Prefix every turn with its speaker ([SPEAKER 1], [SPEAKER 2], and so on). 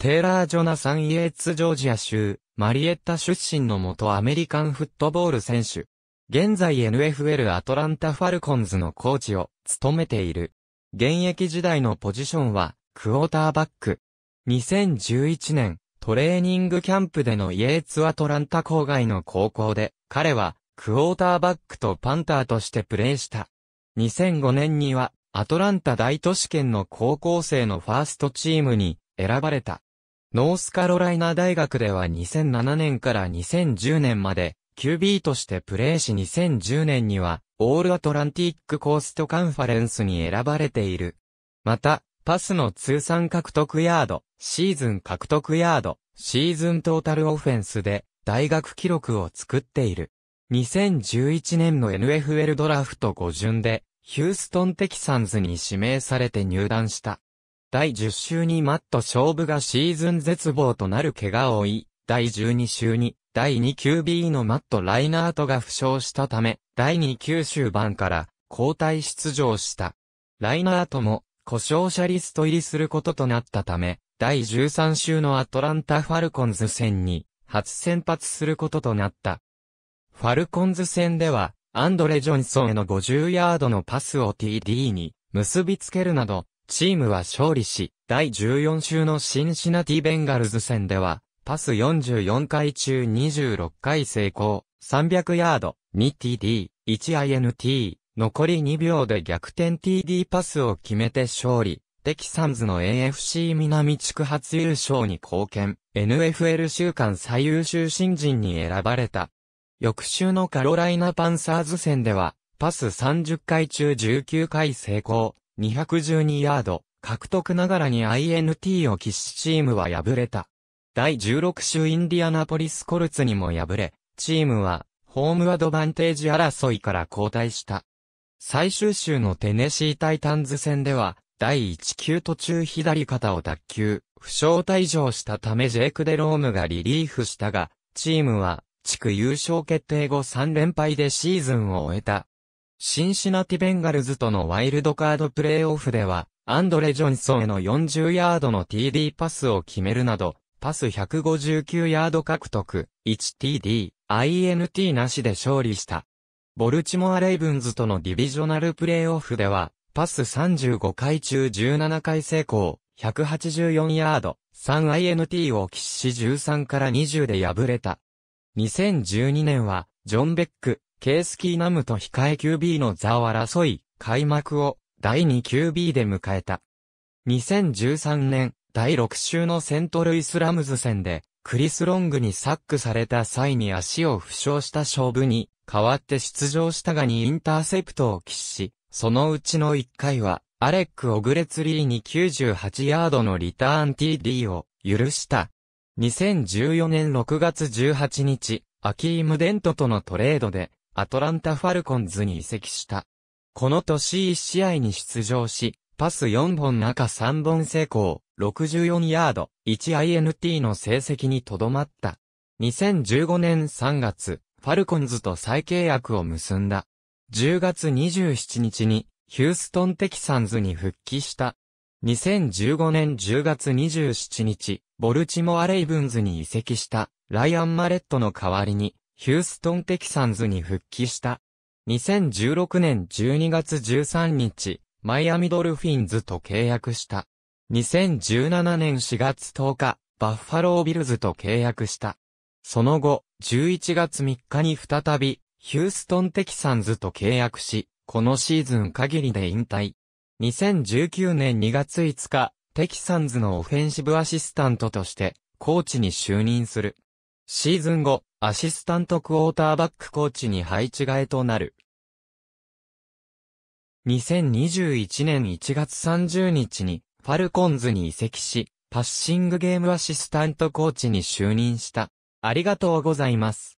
[SPEAKER 1] テイラー・ジョナサン・イエーツ・ジョージア州、マリエッタ出身の元アメリカンフットボール選手。現在 NFL アトランタ・ファルコンズのコーチを務めている。現役時代のポジションは、クォーターバック。2011年、トレーニングキャンプでのイエーツ・アトランタ郊外の高校で、彼は、クォーターバックとパンターとしてプレーした。2005年には、アトランタ大都市圏の高校生のファーストチームに選ばれた。ノースカロライナ大学では2007年から2010年まで、QB としてプレーし2010年には、オールアトランティックコーストカンファレンスに選ばれている。また、パスの通算獲得ヤード、シーズン獲得ヤード、シーズントータルオフェンスで、大学記録を作っている。2011年の NFL ドラフト5巡で、ヒューストンテキサンズに指名されて入団した。第10週にマット勝負がシーズン絶望となる怪我を負い、第12週に第2級 B のマット・ライナートが負傷したため、第2級終盤から交代出場した。ライナートも故障者リスト入りすることとなったため、第13週のアトランタ・ファルコンズ戦に初先発することとなった。ファルコンズ戦では、アンドレ・ジョンソンへの50ヤードのパスを TD に結びつけるなど、チームは勝利し、第14週のシンシナティベンガルズ戦では、パス44回中26回成功、300ヤード、2TD、1INT、残り2秒で逆転 TD パスを決めて勝利。テキサンズの AFC 南地区初優勝に貢献、NFL 週間最優秀新人に選ばれた。翌週のカロライナパンサーズ戦では、パス30回中19回成功、212ヤード、獲得ながらに INT を喫しチームは敗れた。第16週インディアナポリスコルツにも敗れ、チームは、ホームアドバンテージ争いから交代した。最終週のテネシータイタンズ戦では、第1級途中左肩を脱臼、負傷退場したためジェイク・デロームがリリーフしたが、チームは、地区優勝決定後3連敗でシーズンを終えた。シンシナティベンガルズとのワイルドカードプレイオフでは、アンドレ・ジョンソンへの40ヤードの TD パスを決めるなど、パス159ヤード獲得、1TD、INT なしで勝利した。ボルチモア・レイブンズとのディビジョナルプレイオフでは、パス35回中17回成功、184ヤード、3INT を喫し13から20で敗れた。2012年は、ジョン・ベック、ケースキーナムと控え QB の座を争い、開幕を第 2QB で迎えた。2013年、第6週のセントルイスラムズ戦で、クリス・ロングにサックされた際に足を負傷した勝負に、代わって出場したがにインターセプトを喫し、そのうちの1回は、アレック・オグレツリーに98ヤードのリターン TD を許した。2014年6月18日、アキーム・デントとのトレードで、アトランタ・ファルコンズに移籍した。この年1試合に出場し、パス4本中3本成功、64ヤード、1INT の成績にとどまった。2015年3月、ファルコンズと再契約を結んだ。10月27日に、ヒューストンテキサンズに復帰した。2015年10月27日、ボルチモアレイブンズに移籍した、ライアン・マレットの代わりに、ヒューストンテキサンズに復帰した。2016年12月13日、マイアミドルフィンズと契約した。2017年4月10日、バッファロービルズと契約した。その後、11月3日に再び、ヒューストンテキサンズと契約し、このシーズン限りで引退。2019年2月5日、テキサンズのオフェンシブアシスタントとして、コーチに就任する。シーズン後、アシスタントクォーターバックコーチに配置替えとなる。2021年1月30日に、ファルコンズに移籍し、パッシングゲームアシスタントコーチに就任した。ありがとうございます。